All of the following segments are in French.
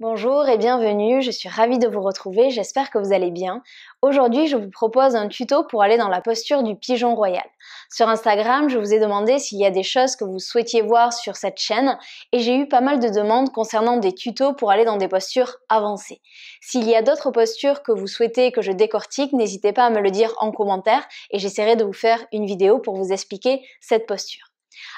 Bonjour et bienvenue, je suis ravie de vous retrouver, j'espère que vous allez bien. Aujourd'hui, je vous propose un tuto pour aller dans la posture du pigeon royal. Sur Instagram, je vous ai demandé s'il y a des choses que vous souhaitiez voir sur cette chaîne et j'ai eu pas mal de demandes concernant des tutos pour aller dans des postures avancées. S'il y a d'autres postures que vous souhaitez que je décortique, n'hésitez pas à me le dire en commentaire et j'essaierai de vous faire une vidéo pour vous expliquer cette posture.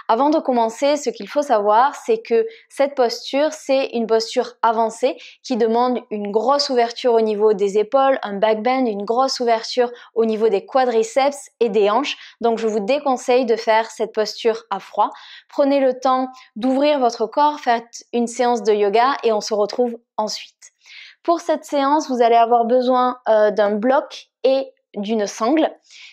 Avant de commencer, ce qu'il faut savoir, c'est que cette posture, c'est une posture avancée qui demande une grosse ouverture au niveau des épaules, un backbend, une grosse ouverture au niveau des quadriceps et des hanches. Donc je vous déconseille de faire cette posture à froid. Prenez le temps d'ouvrir votre corps, faites une séance de yoga et on se retrouve ensuite. Pour cette séance, vous allez avoir besoin euh, d'un bloc et d'une sangle.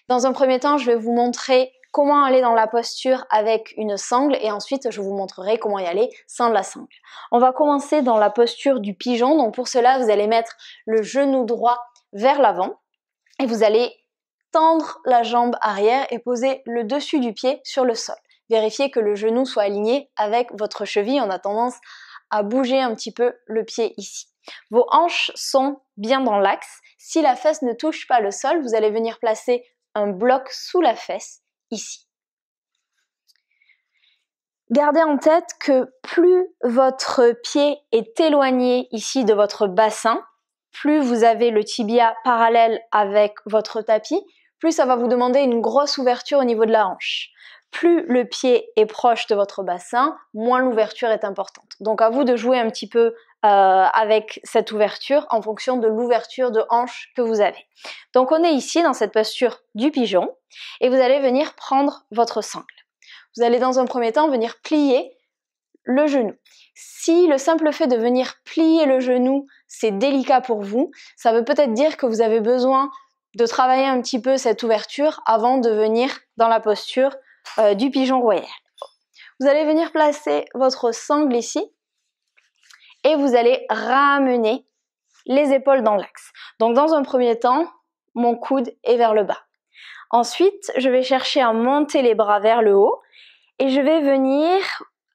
Dans un premier temps, je vais vous montrer comment aller dans la posture avec une sangle et ensuite je vous montrerai comment y aller sans la sangle. On va commencer dans la posture du pigeon. Donc pour cela, vous allez mettre le genou droit vers l'avant et vous allez tendre la jambe arrière et poser le dessus du pied sur le sol. Vérifiez que le genou soit aligné avec votre cheville. On a tendance à bouger un petit peu le pied ici. Vos hanches sont bien dans l'axe. Si la fesse ne touche pas le sol, vous allez venir placer un bloc sous la fesse Gardez en tête que plus votre pied est éloigné ici de votre bassin, plus vous avez le tibia parallèle avec votre tapis, plus ça va vous demander une grosse ouverture au niveau de la hanche plus le pied est proche de votre bassin, moins l'ouverture est importante. Donc à vous de jouer un petit peu euh, avec cette ouverture en fonction de l'ouverture de hanche que vous avez. Donc on est ici dans cette posture du pigeon et vous allez venir prendre votre sangle. Vous allez dans un premier temps venir plier le genou. Si le simple fait de venir plier le genou, c'est délicat pour vous, ça veut peut-être dire que vous avez besoin de travailler un petit peu cette ouverture avant de venir dans la posture euh, du pigeon royal. Vous allez venir placer votre sangle ici et vous allez ramener les épaules dans l'axe. Donc dans un premier temps, mon coude est vers le bas. Ensuite, je vais chercher à monter les bras vers le haut et je vais venir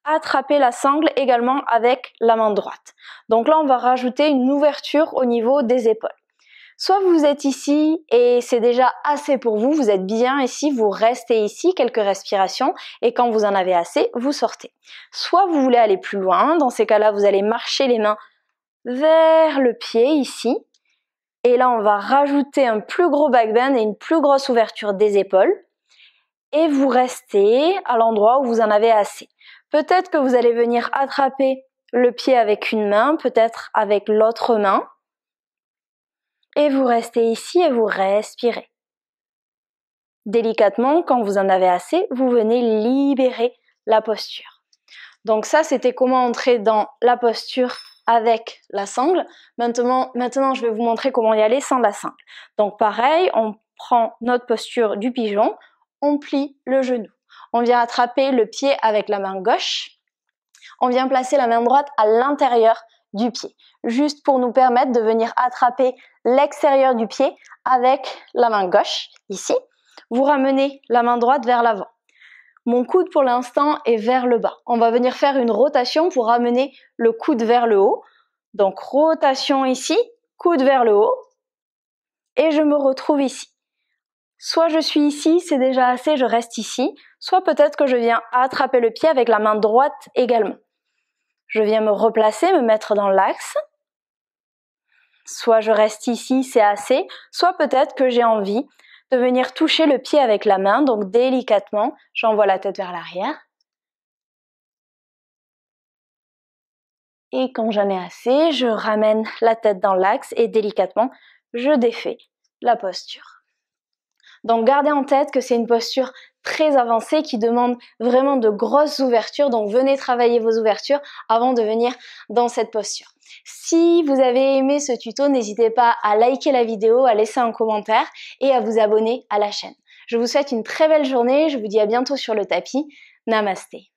attraper la sangle également avec la main droite. Donc là, on va rajouter une ouverture au niveau des épaules. Soit vous êtes ici et c'est déjà assez pour vous, vous êtes bien ici, vous restez ici, quelques respirations, et quand vous en avez assez, vous sortez. Soit vous voulez aller plus loin, dans ces cas-là, vous allez marcher les mains vers le pied ici, et là on va rajouter un plus gros backbend et une plus grosse ouverture des épaules, et vous restez à l'endroit où vous en avez assez. Peut-être que vous allez venir attraper le pied avec une main, peut-être avec l'autre main, et vous restez ici et vous respirez. Délicatement, quand vous en avez assez, vous venez libérer la posture. Donc ça, c'était comment entrer dans la posture avec la sangle. Maintenant, maintenant, je vais vous montrer comment y aller sans la sangle. Donc pareil, on prend notre posture du pigeon, on plie le genou. On vient attraper le pied avec la main gauche. On vient placer la main droite à l'intérieur du pied, juste pour nous permettre de venir attraper l'extérieur du pied avec la main gauche, ici. Vous ramenez la main droite vers l'avant. Mon coude pour l'instant est vers le bas. On va venir faire une rotation pour ramener le coude vers le haut. Donc rotation ici, coude vers le haut. Et je me retrouve ici. Soit je suis ici, c'est déjà assez, je reste ici. Soit peut-être que je viens attraper le pied avec la main droite également. Je viens me replacer, me mettre dans l'axe. Soit je reste ici, c'est assez, soit peut-être que j'ai envie de venir toucher le pied avec la main, donc délicatement, j'envoie la tête vers l'arrière. Et quand j'en ai assez, je ramène la tête dans l'axe et délicatement, je défais la posture. Donc gardez en tête que c'est une posture très avancées qui demandent vraiment de grosses ouvertures. Donc venez travailler vos ouvertures avant de venir dans cette posture. Si vous avez aimé ce tuto, n'hésitez pas à liker la vidéo, à laisser un commentaire et à vous abonner à la chaîne. Je vous souhaite une très belle journée, je vous dis à bientôt sur le tapis. Namaste!